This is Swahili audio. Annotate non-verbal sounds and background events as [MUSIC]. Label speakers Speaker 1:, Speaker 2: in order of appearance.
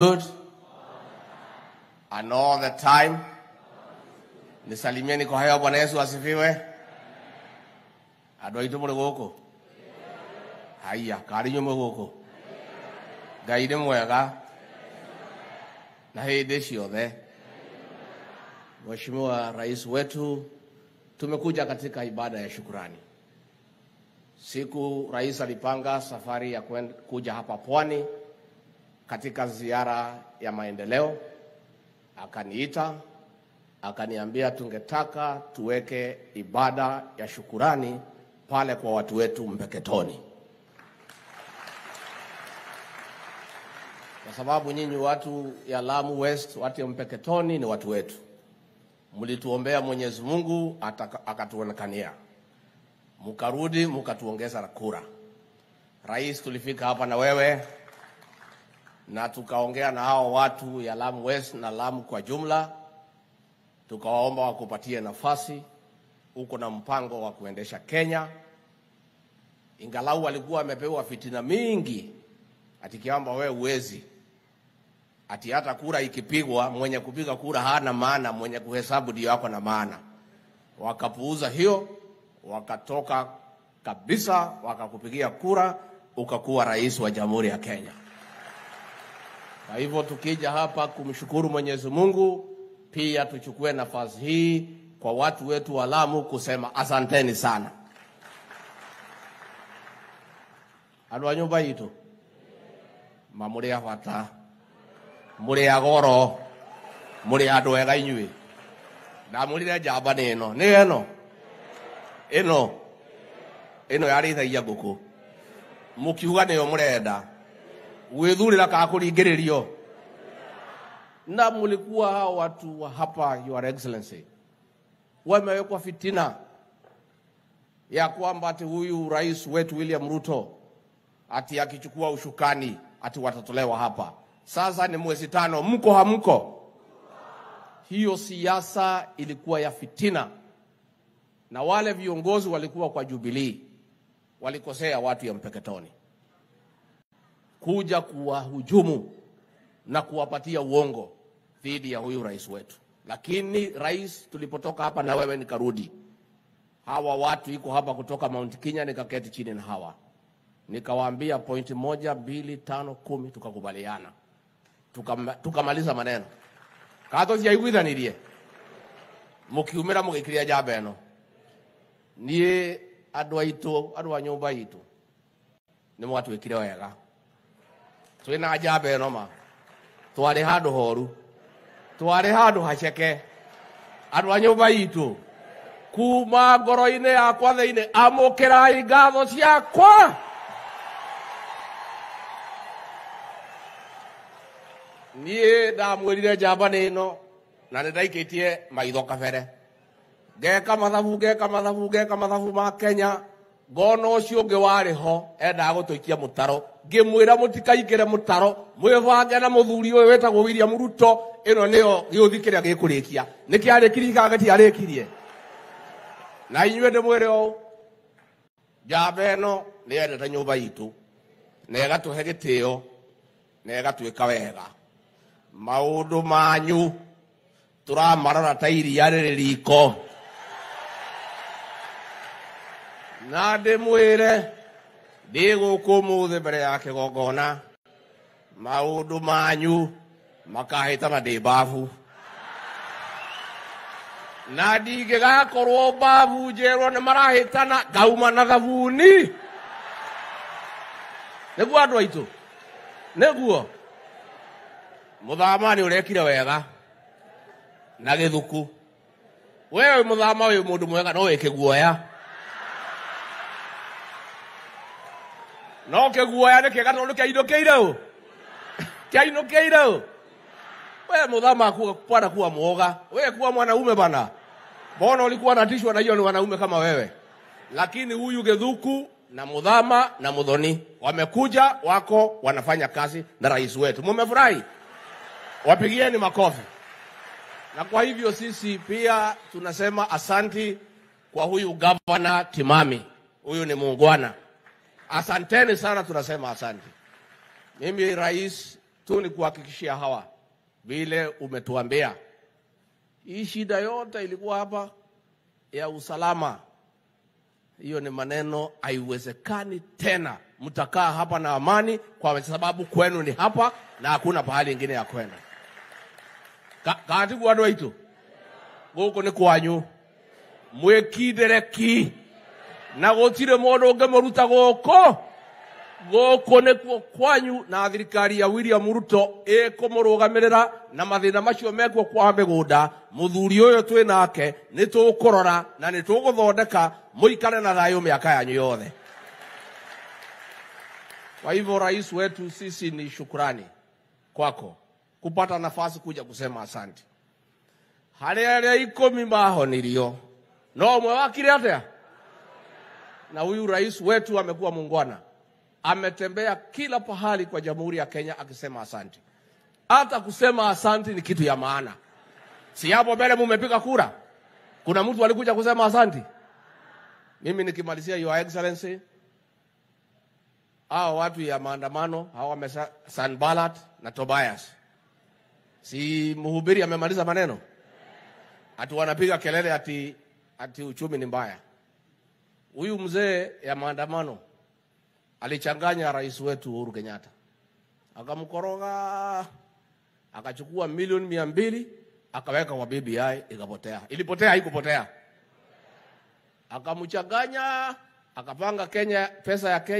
Speaker 1: good and all the time. Nisalimieni kwa hewa. Bwana Yesu asifiwe. Andå aitå må Haya, kari kå haiya karä ngai nä mwega na hii ndä yothe. Mheshimiwa rais wetu tumekuja katika ibada ya shukurani siku rais alipanga safari ya kuja hapa pwani katika ziara ya maendeleo, akaniita akaniambia, tungetaka tuweke ibada ya shukurani pale kwa watu wetu mpeketoni kwa sababu nyinyi watu ya Lamu West, watu ya Mpeketoni ni watu wetu, mlituombea Mwenyezi Mungu akatuonekania, mkarudi mkatuongeza kura. Rais, tulifika hapa na wewe na tukaongea na hao watu ya Lamu West na Lamu kwa jumla, tukawaomba wakupatie nafasi. Uko na mpango wa kuendesha Kenya, ingalau walikuwa amepewa fitina mingi atikiamba we uwezi, ati hata kura ikipigwa mwenye kupiga kura hana maana, mwenye kuhesabu ndio yako na maana. Wakapuuza hiyo, wakatoka kabisa, wakakupigia kura, ukakuwa rais wa Jamhuri ya Kenya. Kwa hivyo tukija hapa kumshukuru Mwenyezi Mungu, pia tuchukue nafasi hii kwa watu wetu wa Lamu kusema asanteni sana andå a nyå mba itå ma a bata må a goro må rä ega inyuä ndamå njamba nä ä no nä ä no ä no ä no gwĩthurĩra kana kũringĩrĩrio na mulikuwa hao watu wa hapa your excellency wamewekwa fitina ya kwamba ati huyu rais wetu William Ruto ati akichukua ushukani ati watatolewa hapa. Sasa ni mwezi tano, mko hamko? Hiyo siasa ilikuwa ya fitina, na wale viongozi walikuwa kwa Jubilii walikosea watu ya Mpeketoni kuja kuwahujumu na kuwapatia uongo dhidi ya huyu rais wetu. Lakini rais, tulipotoka hapa na wewe nikarudi, hawa watu iko hapa kutoka Mount Kenya, nikaketi chini na hawa nikawaambia pointi moja, mbili, tano, kumi, tukakubaliana tukama, tukamaliza maneno katozia igwithanirie mukiumira mugikiria jamba eno nie andu aitu andu a nyumba itu nimwatwikire wega twä na njamba ä no ma twarä handå horu twarä handå haceke andå a nyå mba itå kuma ngoro-inä yakwa thä-inä amå kä rai ngatho ciakwa niä ndamwä rire njamba nä ä no na nä ndaikä tie maitho kabere ngeka mathabu ngeka mathabu ngeka mathabu ma kenya ngona ũcio ũngĩ wari ho endaga gũtũikia mũtaro ngĩmwĩra mũtikaingĩre mũtaro mwĩbange na mũthuri ũyũ muruto ino Ruto ĩno nĩyo gĩũthi niki ari nĩ kĩarĩkirie ari kirie na inyuĩ ndĩmwĩre ũũ njamba ĩno nĩ yendete nyũmba itũ na ĩgatũhe gĩtĩo na ka wega maudu manyu tũramarora ta iria rĩrĩ riko na ndimwire ndi guku muthi mbere ya kigongona maundu manyu makahita na ndi mbabu na ndingigakorwo mbabu njirwo ni marahitana ngauma na thabuni niguo andu aitu niguo muthama ni urekire wega na githuku wewe muthama uyu mundu mwega no wike guoya no kä guoya nä kä gatå nä kä ainå ire Que hay [LAUGHS] no kä ire å we må thama kwana kuwa mwoga we kuwa mwanaume bana mbona ulikuwa natishwa na hiyo wana wanaume kama wewe lakini huyu gedhuku na mudama, na mudhoni wamekuja wako wanafanya kasi, na rais wetu mumefurahi wapigieni makofi na kwa hivyo sisi pia tunasema asanti kwa huyu governor timami huyu ni mungwana. Asanteni sana, tunasema asante. Mimi rais tu ni kuhakikishia hawa vile umetuambia, hii shida yote ilikuwa hapa ya usalama. Hiyo ni maneno, haiwezekani tena. Mtakaa hapa na amani, kwa sababu kwenu ni hapa na hakuna pahali ingine ya kwenda. kaati gwadwaitu guku ni kwanyu mwekidereki na gutire mundu ngimuruta guku guku nikuo kwanyu na thirikari ya William Ruto ikumurugamirira na mathina macio mekuo kwa migunda muthuri uyu twi nake nitukurora na nituguthondeka muikare na thayo miaka yanyu yothe kwa hivyo rais wetu sisi ni shukrani kwako kupata nafasi kuja kusema asante harä arä a ikå mi mahonirio no å mwe wakire atäa na huyu rais wetu amekuwa muungwana, ametembea kila pahali kwa jamhuri ya Kenya akisema asanti. Hata kusema asanti ni kitu ya maana. Si hapo mbele mumepiga kura, kuna mtu alikuja kusema asanti? Mimi nikimalizia, Your Excellency, hao watu ya maandamano hao wamesa Sanballat na Tobias, si mhubiri amemaliza maneno, ati wanapiga kelele ati, ati uchumi ni mbaya huyu mzee ya maandamano alichanganya rais wetu Uhuru Kenyatta, akamkoroga, akachukua milioni mia mbili akaweka kwa BBI, ikapotea. Ilipotea? Haikupotea. Akamchanganya, akapanga Kenya, pesa ya Kenya.